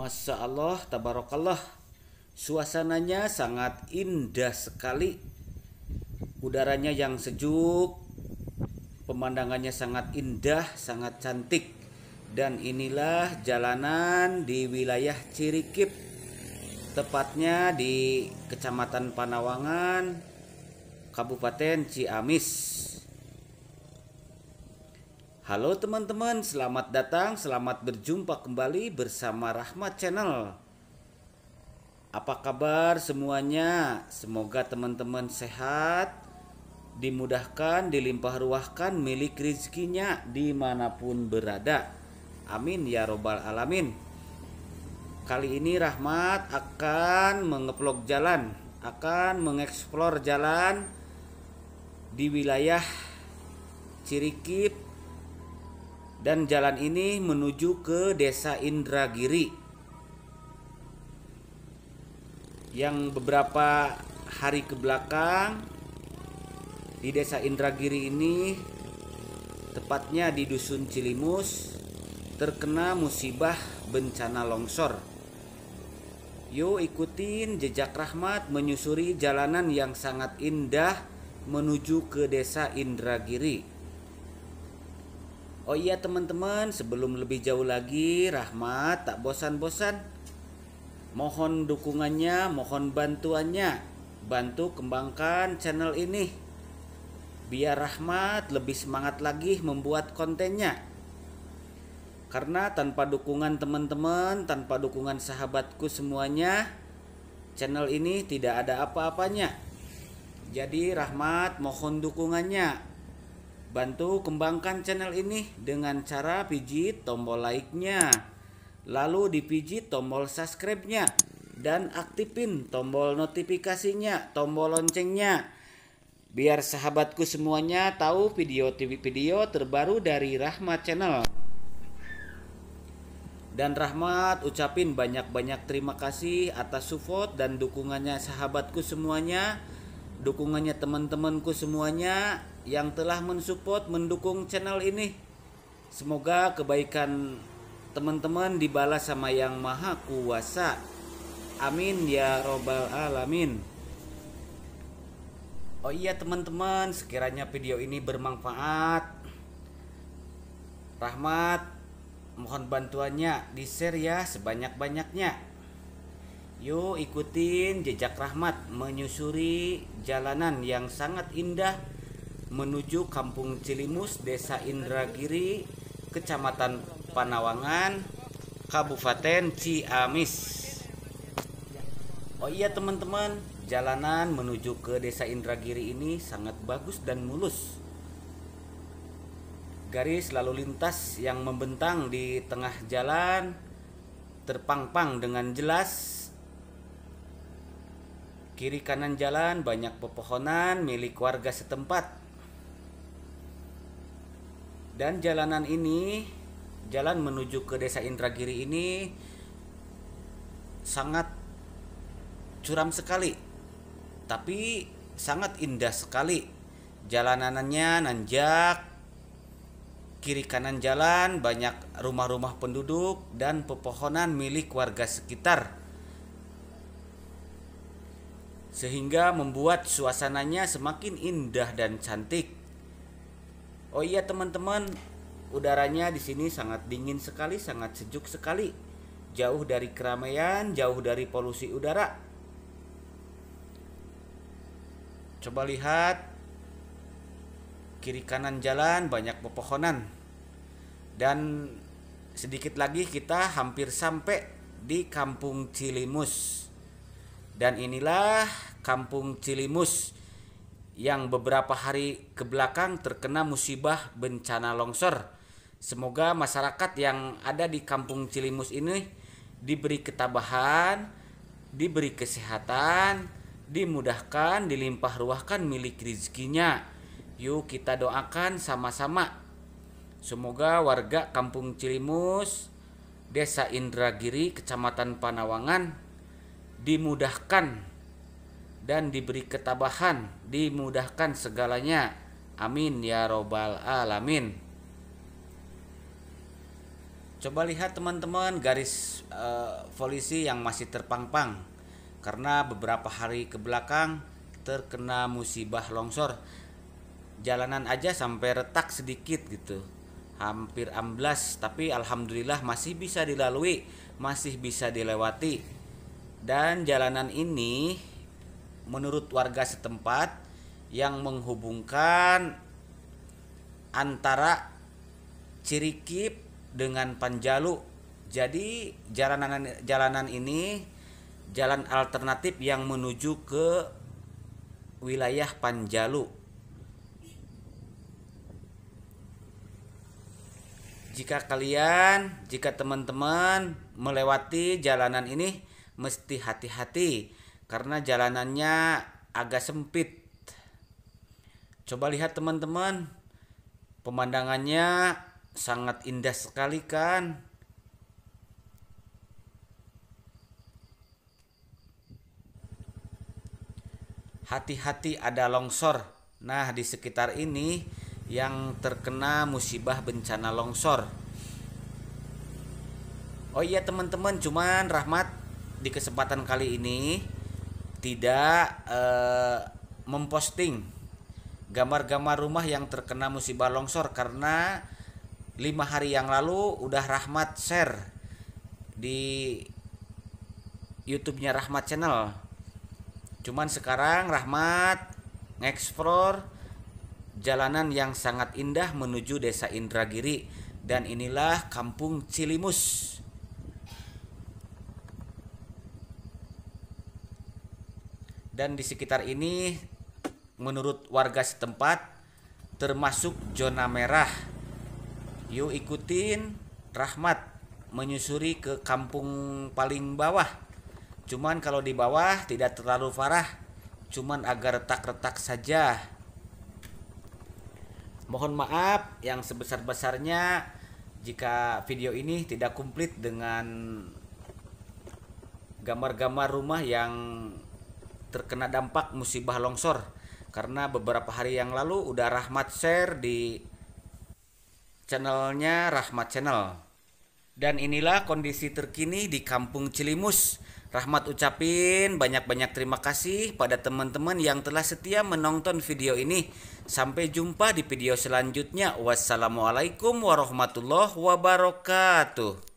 Masya Allah, tabarakallah. Suasananya sangat indah sekali. Udaranya yang sejuk, pemandangannya sangat indah, sangat cantik. Dan inilah jalanan di wilayah Cirikip, tepatnya di Kecamatan Panawangan, Kabupaten Ciamis. Halo teman-teman, selamat datang, selamat berjumpa kembali bersama Rahmat Channel. Apa kabar semuanya? Semoga teman-teman sehat, dimudahkan, dilimpah ruahkan milik rezekinya dimanapun berada. Amin ya robbal alamin. Kali ini Rahmat akan mengeplok jalan, akan mengeksplor jalan di wilayah Cirikip dan jalan ini menuju ke desa Indragiri yang beberapa hari ke belakang di desa Indragiri ini tepatnya di dusun Cilimus terkena musibah bencana longsor Yo ikutin jejak rahmat menyusuri jalanan yang sangat indah menuju ke desa Indragiri. Oh iya teman-teman, sebelum lebih jauh lagi, Rahmat tak bosan-bosan. Mohon dukungannya, mohon bantuannya. Bantu kembangkan channel ini. Biar Rahmat lebih semangat lagi membuat kontennya. Karena tanpa dukungan teman-teman, tanpa dukungan sahabatku semuanya, channel ini tidak ada apa-apanya. Jadi Rahmat mohon dukungannya Bantu kembangkan channel ini dengan cara pijit tombol like-nya, lalu dipijit tombol subscribe-nya, dan aktifin tombol notifikasinya, tombol loncengnya. Biar sahabatku semuanya tahu video-video terbaru dari Rahmat Channel. Dan Rahmat ucapin banyak-banyak terima kasih atas support dan dukungannya sahabatku semuanya dukungannya teman-temanku semuanya yang telah mensupport mendukung channel ini. Semoga kebaikan teman-teman dibalas sama Yang Maha Kuasa. Amin ya robbal alamin. Oh iya teman-teman, sekiranya video ini bermanfaat, Rahmat mohon bantuannya di share ya sebanyak-banyaknya. Yuk ikutin jejak rahmat menyusuri jalanan yang sangat indah menuju Kampung Cilimus, Desa Indragiri, Kecamatan Panawangan, Kabupaten Ciamis. Oh iya teman-teman, jalanan menuju ke Desa Indragiri ini sangat bagus dan mulus. Garis lalu lintas yang membentang di tengah jalan terpangpang dengan jelas Kiri kanan jalan banyak pepohonan milik warga setempat. Dan jalanan ini, jalan menuju ke desa Indragiri ini sangat curam sekali. Tapi sangat indah sekali. Jalanannya nanjak, kiri kanan jalan banyak rumah-rumah penduduk dan pepohonan milik warga sekitar sehingga membuat suasananya semakin indah dan cantik. Oh iya teman-teman, udaranya di sini sangat dingin sekali, sangat sejuk sekali. Jauh dari keramaian, jauh dari polusi udara. Coba lihat kiri kanan jalan banyak pepohonan. Dan sedikit lagi kita hampir sampai di Kampung Cilimus. Dan inilah Kampung Cilimus yang beberapa hari ke belakang terkena musibah bencana longsor. Semoga masyarakat yang ada di Kampung Cilimus ini diberi ketabahan, diberi kesehatan, dimudahkan, dilimpah ruahkan milik rezekinya. Yuk kita doakan sama-sama. Semoga warga Kampung Cilimus, Desa Indragiri, Kecamatan Panawangan dimudahkan dan diberi ketabahan, dimudahkan segalanya. Amin ya robbal alamin. Coba lihat teman-teman garis eh, polisi yang masih terpang-pang karena beberapa hari ke belakang terkena musibah longsor. Jalanan aja sampai retak sedikit gitu. Hampir amblas, tapi alhamdulillah masih bisa dilalui, masih bisa dilewati. Dan jalanan ini menurut warga setempat yang menghubungkan antara Cirikip dengan Panjalu. Jadi jalanan jalanan ini jalan alternatif yang menuju ke wilayah Panjalu. Jika kalian, jika teman-teman melewati jalanan ini mesti hati-hati karena jalanannya agak sempit. Coba lihat teman-teman, pemandangannya sangat indah sekali kan? Hati-hati ada longsor. Nah, di sekitar ini yang terkena musibah bencana longsor. Oh iya teman-teman, cuman Rahmat di kesempatan kali ini tidak uh, memposting gambar-gambar rumah yang terkena musibah longsor karena lima hari yang lalu udah Rahmat share di YouTube-nya Rahmat Channel. Cuman sekarang Rahmat ngeksplor jalanan yang sangat indah menuju Desa Indragiri dan inilah Kampung Cilimus. dan di sekitar ini menurut warga setempat termasuk zona merah. Yuk ikutin Rahmat menyusuri ke kampung paling bawah. Cuman kalau di bawah tidak terlalu parah, cuman agak retak-retak saja. Mohon maaf yang sebesar-besarnya jika video ini tidak komplit dengan gambar-gambar rumah yang terkena dampak musibah longsor karena beberapa hari yang lalu udah Rahmat share di channelnya Rahmat Channel. Dan inilah kondisi terkini di Kampung Cilimus. Rahmat ucapin banyak-banyak terima kasih pada teman-teman yang telah setia menonton video ini. Sampai jumpa di video selanjutnya. Wassalamualaikum warahmatullahi wabarakatuh.